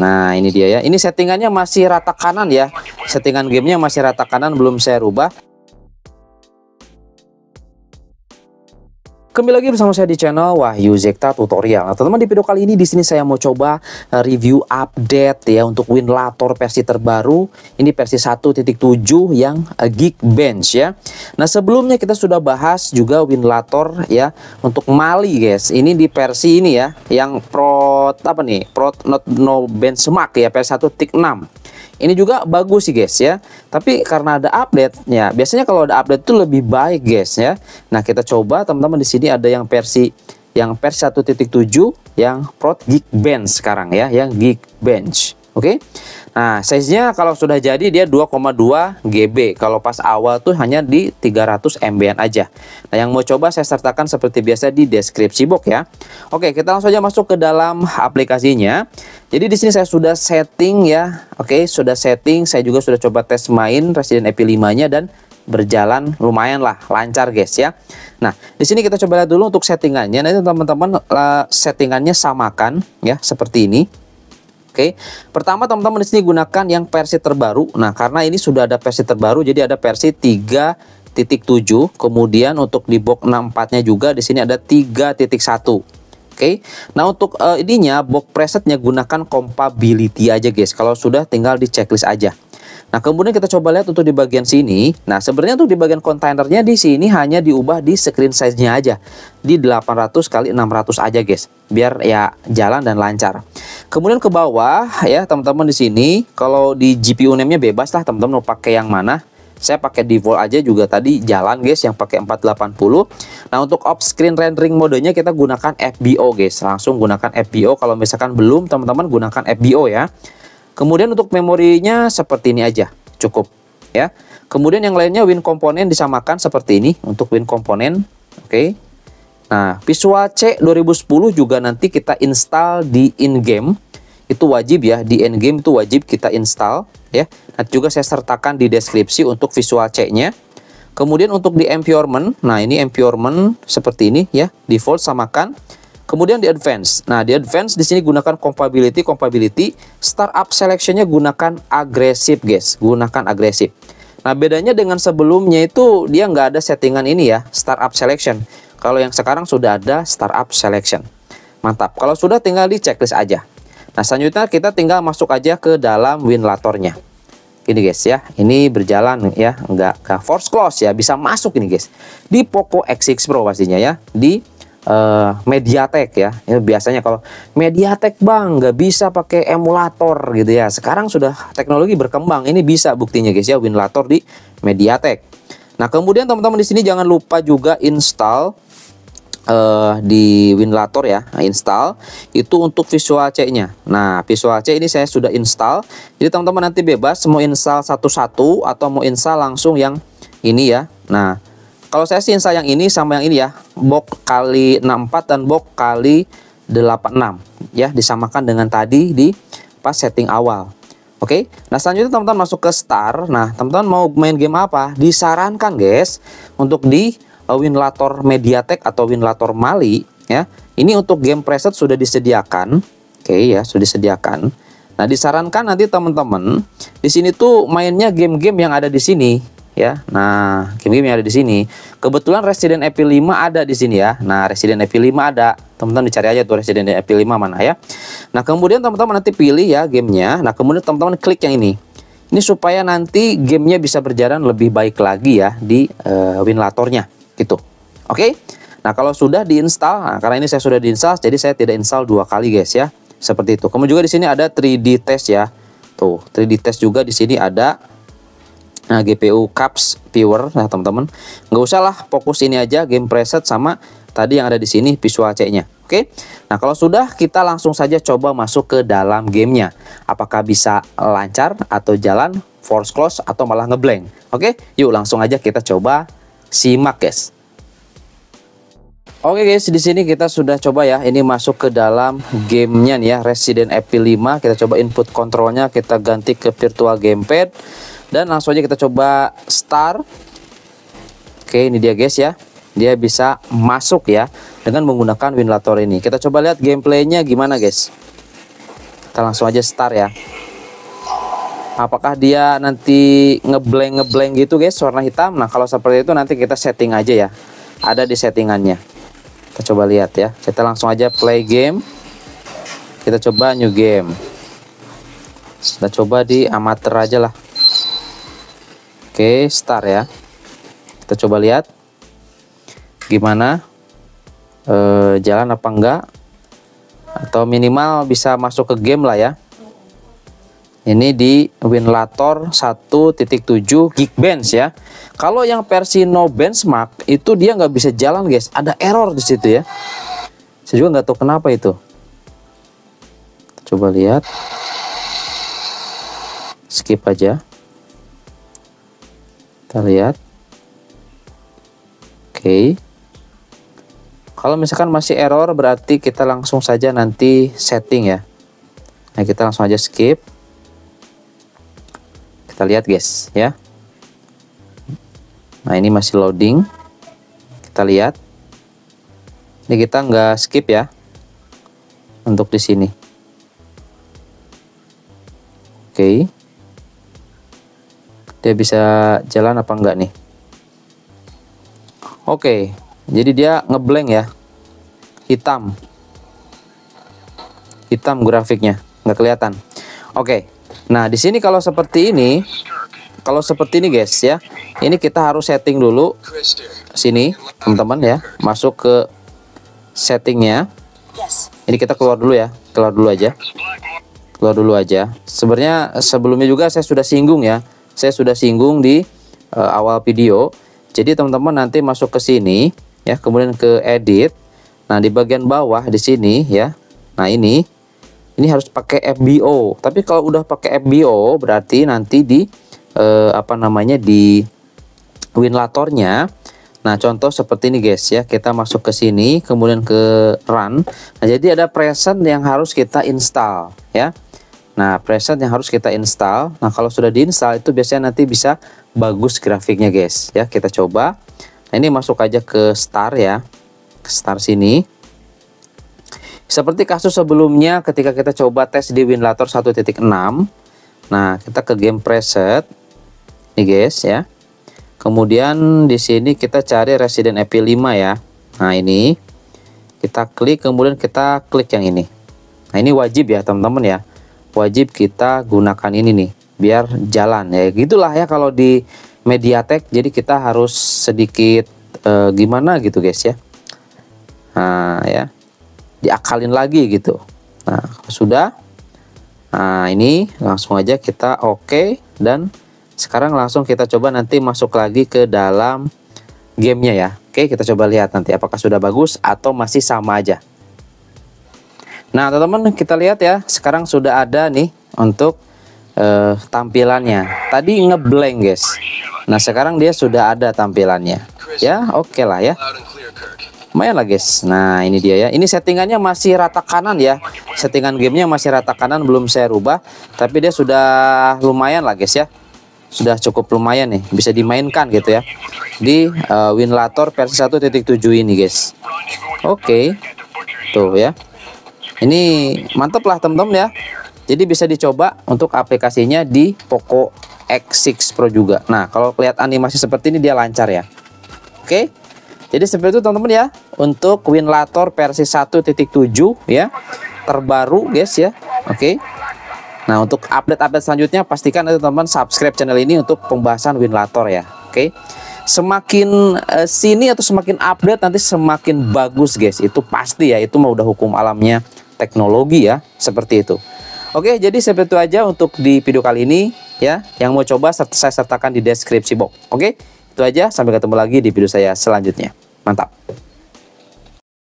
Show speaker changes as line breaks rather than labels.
Nah ini dia ya ini settingannya masih rata kanan ya settingan gamenya masih rata kanan belum saya rubah Kembali lagi bersama saya di channel Wahyu Zekta Tutorial. Nah, teman-teman di video kali ini di sini saya mau coba eh, review update ya untuk Winlator versi terbaru. Ini versi 1.7 yang eh, Geekbench ya. Nah, sebelumnya kita sudah bahas juga Winlator ya untuk Mali guys. Ini di versi ini ya yang Pro apa nih? Pro not, no benchmark ya versi 1.6. Ini juga bagus sih guys ya. Tapi karena ada update-nya, biasanya kalau ada update itu lebih baik guys ya. Nah, kita coba teman-teman di sini ada yang versi yang versi 1.7 yang Prot Geekbench sekarang ya, yang Geekbench. Oke. Okay? Nah, size-nya kalau sudah jadi dia 2,2 GB. Kalau pas awal tuh hanya di 300 MBN aja. Nah, yang mau coba saya sertakan seperti biasa di deskripsi box ya. Oke, kita langsung aja masuk ke dalam aplikasinya. Jadi di sini saya sudah setting ya. Oke, sudah setting. Saya juga sudah coba tes main Resident Evil 5-nya dan berjalan lumayan lah lancar guys ya. Nah di sini kita coba lihat dulu untuk settingannya. Nanti teman-teman eh, settingannya samakan ya seperti ini. Oke. Okay. Pertama teman-teman di sini gunakan yang versi terbaru. Nah, karena ini sudah ada versi terbaru jadi ada versi 3.7. Kemudian untuk di box 64-nya juga di sini ada 3.1. Oke. Okay. Nah, untuk uh, ininya box presetnya gunakan compatibility aja guys. Kalau sudah tinggal di checklist aja. Nah, kemudian kita coba lihat untuk di bagian sini. Nah, sebenarnya untuk di bagian kontainernya di sini hanya diubah di screen size-nya aja. Di 800 kali 600 aja, guys. Biar ya jalan dan lancar. Kemudian ke bawah ya, teman-teman di sini kalau di GPU name-nya bebas lah, teman-teman mau pakai yang mana. Saya pakai default aja juga tadi jalan guys yang pakai 480. Nah, untuk off screen rendering modenya kita gunakan FBO guys. Langsung gunakan FBO kalau misalkan belum teman-teman gunakan FBO ya. Kemudian untuk memorinya seperti ini aja, cukup ya. Kemudian yang lainnya win komponen disamakan seperti ini untuk win komponen, oke. Okay. Nah, Visual C 2010 juga nanti kita install di in-game. Itu wajib ya, di in-game itu wajib kita install ya. Nah, juga saya sertakan di deskripsi untuk Visual C-nya. Kemudian untuk di environment, nah ini environment seperti ini ya, default samakan. Kemudian di advance. Nah, di advance di sini gunakan compatibility, compatibility. Startup selectionnya gunakan agresif, guys. Gunakan agresif. Nah, bedanya dengan sebelumnya itu dia nggak ada settingan ini ya, startup selection. Kalau yang sekarang sudah ada startup selection. Mantap. Kalau sudah tinggal di checklist aja. Nah, selanjutnya kita tinggal masuk aja ke dalam winlatornya. Ini guys ya, ini berjalan ya, nggak ke force close ya, bisa masuk ini guys. Di Poco X6 Pro pastinya ya, di Eh, Mediatek ya. ya biasanya kalau Mediatek bang nggak bisa pakai emulator gitu ya. Sekarang sudah teknologi berkembang, ini bisa buktinya guys ya Winlator di Mediatek. Nah kemudian teman-teman di sini jangan lupa juga install uh, di Winlator ya, nah, install itu untuk visual C-nya. Nah, visual C ini saya sudah install. Jadi teman-teman nanti bebas mau install satu-satu atau mau install langsung yang ini ya. Nah, kalau saya sih yang ini sama yang ini ya, box kali 64 dan box kali 86 ya, disamakan dengan tadi di pas setting awal. Oke, nah selanjutnya teman-teman masuk ke star. Nah, teman-teman mau main game apa? Disarankan guys untuk di eh, Winlator Mediatek atau Winlator Mali ya. Ini untuk game preset sudah disediakan. Oke ya, sudah disediakan. Nah, disarankan nanti teman-teman di sini tuh mainnya game-game yang ada di sini ya. Nah, game-game yang ada di sini. Kebetulan Resident Evil 5 ada di sini ya. Nah, Resident Evil 5 ada. Teman-teman dicari aja tuh Resident Evil 5 mana ya. Nah, kemudian teman-teman nanti pilih ya gamenya. Nah, kemudian teman-teman klik yang ini. Ini supaya nanti gamenya bisa berjalan lebih baik lagi ya di uh, eh, winlatornya gitu. Oke. Okay? Nah, kalau sudah diinstal, nah, karena ini saya sudah diinstal, jadi saya tidak install dua kali guys ya. Seperti itu. Kemudian juga di sini ada 3D test ya. Tuh, 3D test juga di sini ada Nah, GPU Caps Viewer, nah teman-teman, nggak usah lah, fokus ini aja game preset sama tadi yang ada di sini visual C-nya. Oke. Nah, kalau sudah kita langsung saja coba masuk ke dalam gamenya. Apakah bisa lancar atau jalan force close atau malah ngeblank. Oke, yuk langsung aja kita coba simak, guys. Oke guys, di sini kita sudah coba ya. Ini masuk ke dalam gamenya nih ya, Resident Evil 5. Kita coba input kontrolnya, kita ganti ke virtual gamepad dan langsung aja kita coba start. oke ini dia guys ya dia bisa masuk ya dengan menggunakan winlator ini kita coba lihat gameplaynya gimana guys kita langsung aja start ya apakah dia nanti ngeblank ngeblank gitu guys warna hitam nah kalau seperti itu nanti kita setting aja ya ada di settingannya kita coba lihat ya kita langsung aja play game kita coba new game kita coba di amateur aja lah Oke, start ya. Kita coba lihat gimana e, jalan apa enggak atau minimal bisa masuk ke game lah ya. Ini di Winlator 1.7 Geekbench ya. Kalau yang versi no benchmark itu dia nggak bisa jalan guys, ada error di situ ya. Saya juga nggak tahu kenapa itu. coba lihat. Skip aja kita lihat oke kalau misalkan masih error berarti kita langsung saja nanti setting ya nah kita langsung aja skip kita lihat guys ya nah ini masih loading kita lihat ini kita nggak skip ya untuk di sini oke okay dia bisa jalan apa enggak nih oke okay, jadi dia ngeblank ya hitam hitam grafiknya nggak kelihatan oke okay, nah di sini kalau seperti ini kalau seperti ini guys ya ini kita harus setting dulu sini teman-teman ya masuk ke settingnya ini kita keluar dulu ya keluar dulu aja keluar dulu aja sebenarnya sebelumnya juga saya sudah singgung ya saya sudah singgung di uh, awal video. Jadi teman-teman nanti masuk ke sini ya, kemudian ke edit. Nah, di bagian bawah di sini ya. Nah, ini ini harus pakai FBO. Tapi kalau udah pakai FBO berarti nanti di uh, apa namanya di winlatornya Nah, contoh seperti ini guys ya. Kita masuk ke sini, kemudian ke run. Nah, jadi ada Present yang harus kita install ya. Nah, preset yang harus kita install. Nah, kalau sudah diinstal itu biasanya nanti bisa bagus grafiknya, guys. Ya, kita coba. Nah, ini masuk aja ke star ya. Ke star sini. Seperti kasus sebelumnya ketika kita coba tes di Winlator 1.6. Nah, kita ke game preset. nih guys ya. Kemudian di sini kita cari Resident Evil 5 ya. Nah, ini kita klik kemudian kita klik yang ini. Nah, ini wajib ya, teman-teman ya wajib kita gunakan ini nih biar jalan ya gitulah ya kalau di MediaTek jadi kita harus sedikit e, gimana gitu guys ya nah ya diakalin lagi gitu nah sudah nah ini langsung aja kita oke okay, dan sekarang langsung kita coba nanti masuk lagi ke dalam gamenya ya oke kita coba lihat nanti apakah sudah bagus atau masih sama aja Nah, teman-teman kita lihat ya, sekarang sudah ada nih untuk uh, tampilannya. Tadi ngeblank, guys. Nah, sekarang dia sudah ada tampilannya. Ya, oke okay lah ya. Lumayan lah, guys. Nah, ini dia ya. Ini settingannya masih rata kanan ya. Settingan gamenya masih rata kanan, belum saya rubah. Tapi dia sudah lumayan lah, guys ya. Sudah cukup lumayan nih, bisa dimainkan gitu ya. Di uh, Winlator versi 1.7 ini, guys. Oke. Okay. Tuh ya. Ini mantep lah teman-teman ya. Jadi bisa dicoba untuk aplikasinya di Poco X6 Pro juga. Nah, kalau lihat animasi seperti ini dia lancar ya. Oke. Jadi seperti itu teman-teman ya untuk Winlator versi 1.7 ya. Terbaru guys ya. Oke. Nah, untuk update-update selanjutnya pastikan teman-teman subscribe channel ini untuk pembahasan Winlator ya. Oke. Semakin uh, sini atau semakin update nanti semakin bagus guys. Itu pasti ya, itu mau udah hukum alamnya teknologi ya, seperti itu. Oke, jadi seperti itu aja untuk di video kali ini ya. Yang mau coba saya sertakan di deskripsi box. Oke, itu aja. Sampai ketemu lagi di video saya selanjutnya. Mantap.